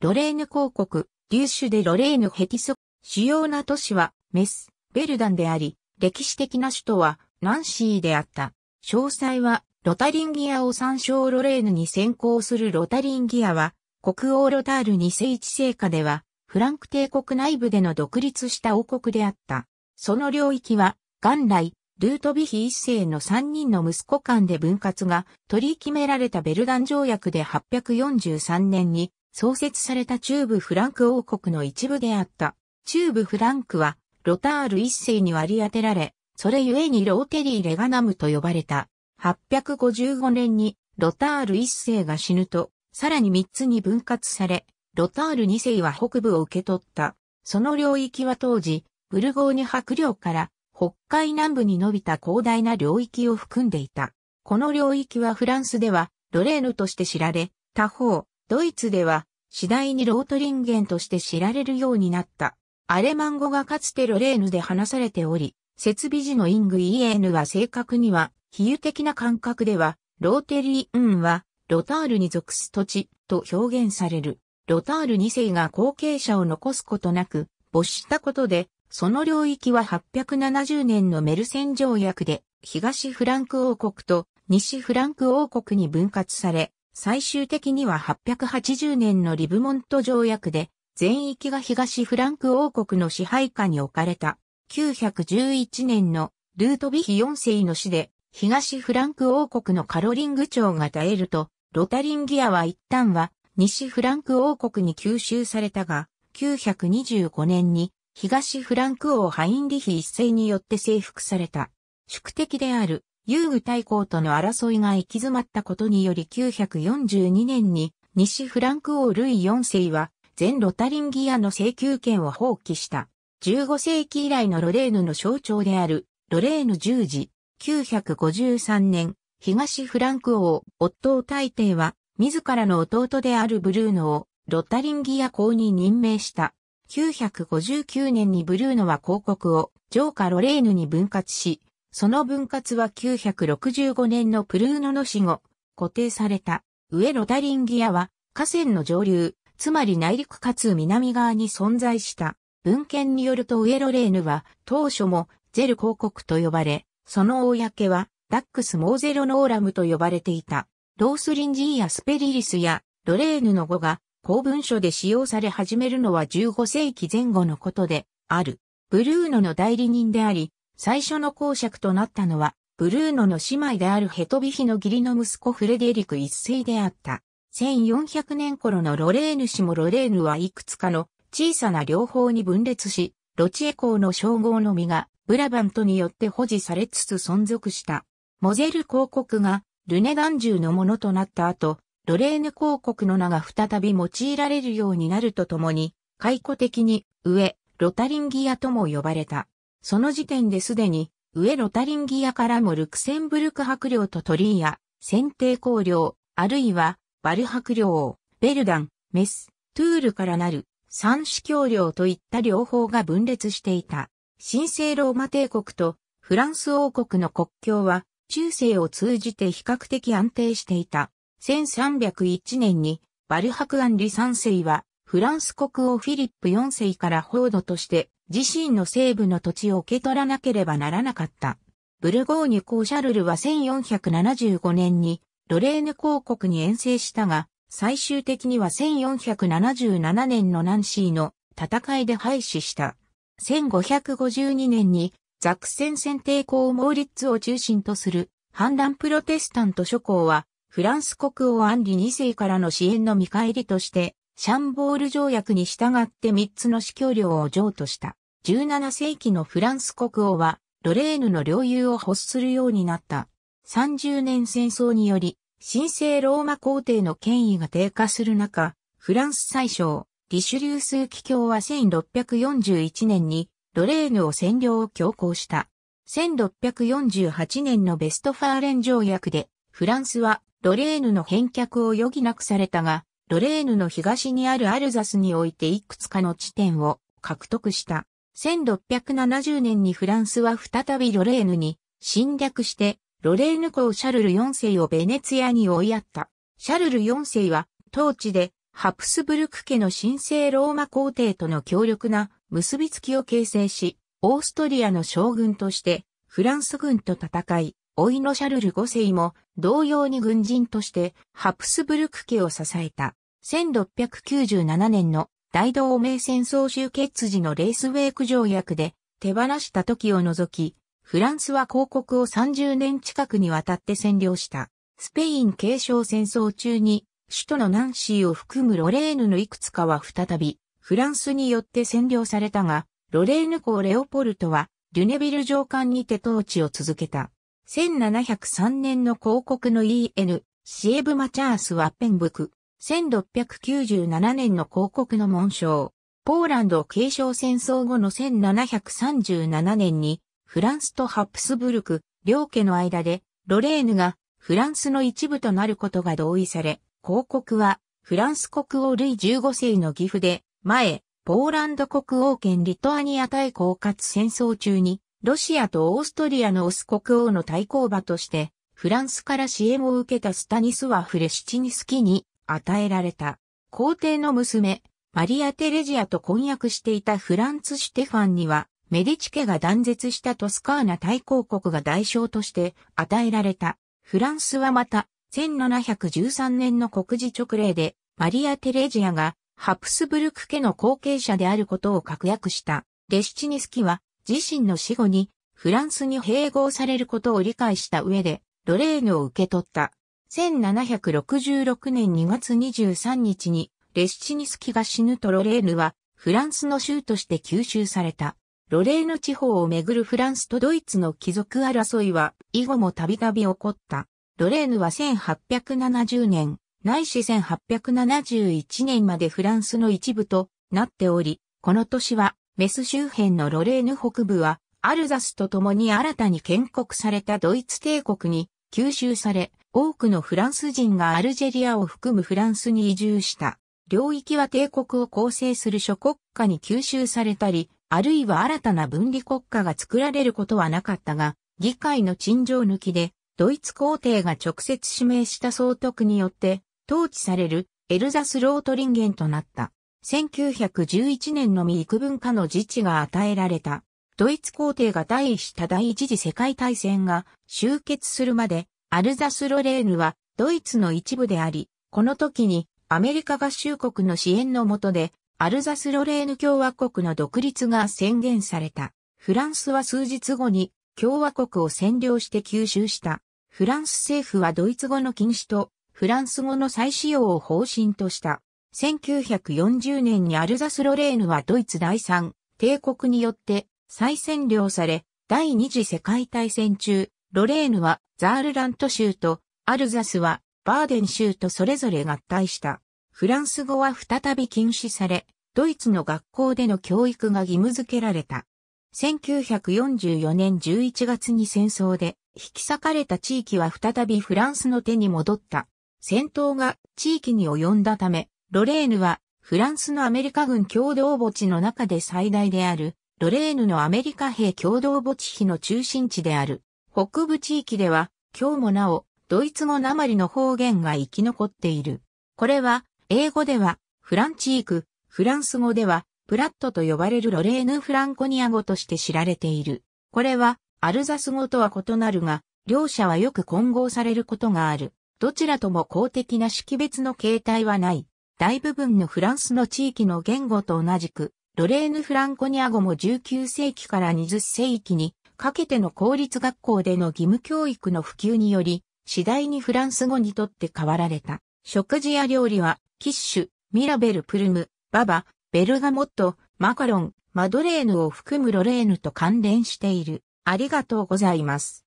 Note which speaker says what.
Speaker 1: ロレーヌ公国、リューシュでロレーヌヘティソ、主要な都市はメス、ベルダンであり、歴史的な首都はナンシーであった。詳細は、ロタリンギアを参照ロレーヌに先行するロタリンギアは、国王ロタール2世一世下では、フランク帝国内部での独立した王国であった。その領域は、元来、ルートビヒ一世の三人の息子間で分割が取り決められたベルダン条約で843年に創設された中部フランク王国の一部であった。中部フランクは、ロタール一世に割り当てられ、それゆえにローテリー・レガナムと呼ばれた。855年に、ロタール一世が死ぬと、さらに3つに分割され、ロタール二世は北部を受け取った。その領域は当時、ブルゴーニュ白領から北海南部に伸びた広大な領域を含んでいた。この領域はフランスではロレーヌとして知られ、他方、ドイツでは次第にロートリンゲンとして知られるようになった。アレマン語がかつてロレーヌで話されており、設備時のイングイエーヌは正確には、比喩的な感覚では、ローテリーンは、ロタールに属す土地と表現される。ロタール2世が後継者を残すことなく、没したことで、その領域は870年のメルセン条約で、東フランク王国と西フランク王国に分割され、最終的には880年のリブモント条約で、全域が東フランク王国の支配下に置かれた、911年のルートビヒ4世の死で、東フランク王国のカロリング朝が絶えると、ロタリンギアは一旦は西フランク王国に吸収されたが、925年に東フランク王ハインリヒ一世によって征服された。宿敵である遊具大公との争いが行き詰まったことにより942年に西フランク王ルイ4世は全ロタリンギアの請求権を放棄した。15世紀以来のロレーヌの象徴であるロレーヌ十字953年東フランク王夫大帝は自らの弟であるブルーノをロタリンギア公に任命した。959年にブルーノは広告を上下ロレーヌに分割し、その分割は965年のプルーノの死後、固定された、上ロタリンギアは、河川の上流、つまり内陸かつ南側に存在した。文献によると上ロレーヌは、当初も、ゼル広告と呼ばれ、その公は、ダックス・モーゼロノーラムと呼ばれていた。ロースリンジーやスペリリスや、ロレーヌの語が、公文書で使用され始めるのは15世紀前後のことで、ある。ブルーノの代理人であり、最初の公爵となったのは、ブルーノの姉妹であるヘトビヒの義理の息子フレデリク一世であった。1400年頃のロレーヌ氏もロレーヌはいくつかの小さな両方に分裂し、ロチエ公の称号のみがブラバントによって保持されつつ存続した。モゼル公国がルネダン州のものとなった後、ロレーヌ公国の名が再び用いられるようになるとともに、解雇的に上、ロタリンギアとも呼ばれた。その時点ですでに、上ロタリンギアからもルクセンブルク白領とトリーア、選定公領、あるいは、バル白領、ベルダン、メス、トゥールからなる、三子教領といった両方が分裂していた。神聖ローマ帝国とフランス王国の国境は中世を通じて比較的安定していた。1301年にバルハクアン・リ三世はフランス国王フィリップ4世から報道として自身の西部の土地を受け取らなければならなかった。ブルゴーニュ公シャルルは1475年にロレーヌ公国に遠征したが、最終的には1477年のナンシーの戦いで廃止した。1552年にザクセン選帝公モーリッツを中心とする反乱プロテスタント諸侯はフランス国王アンリ2世からの支援の見返りとしてシャンボール条約に従って3つの死去領を譲渡した。17世紀のフランス国王は、ロレーヌの領有を欲するようになった。30年戦争により、神聖ローマ皇帝の権威が低下する中、フランス最小、リシュリュー枢機卿は1641年にロレーヌを占領を強行した。1648年のベストファーレン条約で、フランスはロレーヌの返却を余儀なくされたが、ロレーヌの東にあるアルザスにおいていくつかの地点を獲得した。1670年にフランスは再びロレーヌに侵略して、ロレーヌ公シャルル4世をベネツィアに追いやった。シャルル4世は、当地でハプスブルク家の神聖ローマ皇帝との強力な結びつきを形成し、オーストリアの将軍としてフランス軍と戦い、老いのシャルル5世も同様に軍人としてハプスブルク家を支えた。1697年の大同盟戦争終結時のレースウェイク条約で手放した時を除き、フランスは広告を30年近くにわたって占領した。スペイン継承戦争中に、首都のナンシーを含むロレーヌのいくつかは再び、フランスによって占領されたが、ロレーヌ公レオポルトは、ュネビル上官にて統治を続けた。1703年の広告の EN、シエブ・マチャース・ワッペンブク、1697年の広告の紋章。ポーランド継承戦争後の1737年に、フランスとハプスブルク、両家の間で、ロレーヌがフランスの一部となることが同意され、広告は、フランス国王類15世の義父で、前、ポーランド国王権リトアニア対抗括戦争中に、ロシアとオーストリアのオス国王の対抗馬として、フランスから支援を受けたスタニスワフ・レシチニスキに与えられた。皇帝の娘、マリア・テレジアと婚約していたフランツ・シュテファンには、メディチ家が断絶したトスカーナ大公国が代償として与えられた。フランスはまた、1713年の国事直令で、マリア・テレジアが、ハプスブルク家の後継者であることを確約した。レシチニスキは、自身の死後に、フランスに併合されることを理解した上で、ロレーヌを受け取った。1766年2月23日にレシチニスキが死ぬとロレーヌはフランスの州として吸収された。ロレーヌ地方をめぐるフランスとドイツの貴族争いは以後もたびたび起こった。ロレーヌは1870年、ないし1871年までフランスの一部となっており、この年はメス周辺のロレーヌ北部はアルザスと共に新たに建国されたドイツ帝国に吸収され、多くのフランス人がアルジェリアを含むフランスに移住した。領域は帝国を構成する諸国家に吸収されたり、あるいは新たな分離国家が作られることはなかったが、議会の陳情抜きで、ドイツ皇帝が直接指名した総督によって、統治されるエルザスロートリンゲンとなった。1911年のみ幾分かの自治が与えられた。ドイツ皇帝が第一した第一次世界大戦が終結するまでアルザス・ロレーヌはドイツの一部であり、この時にアメリカ合衆国の支援のもとで、アルザス・ロレーヌ共和国の独立が宣言された。フランスは数日後に共和国を占領して吸収した。フランス政府はドイツ語の禁止とフランス語の再使用を方針とした。1940年にアルザス・ロレーヌはドイツ第三帝国によって再占領され、第二次世界大戦中、ロレーヌはザールラント州とアルザスはバーデン州とそれぞれ合体した。フランス語は再び禁止され、ドイツの学校での教育が義務付けられた。1944年11月に戦争で引き裂かれた地域は再びフランスの手に戻った。戦闘が地域に及んだため、ロレーヌはフランスのアメリカ軍共同墓地の中で最大である、ロレーヌのアメリカ兵共同墓地碑の中心地である。北部地域では、今日もなお、ドイツ語なまりの方言が生き残っている。これは、英語では、フランチーク、フランス語では、プラットと呼ばれるロレーヌ・フランコニア語として知られている。これは、アルザス語とは異なるが、両者はよく混合されることがある。どちらとも公的な識別の形態はない。大部分のフランスの地域の言語と同じく、ロレーヌ・フランコニア語も19世紀から20世紀にかけての公立学校での義務教育の普及により、次第にフランス語にとって変わられた。食事や料理は、キッシュ、ミラベルプルム、ババ、ベルガモット、マカロン、マドレーヌを含むロレーヌと関連している。ありがとうございます。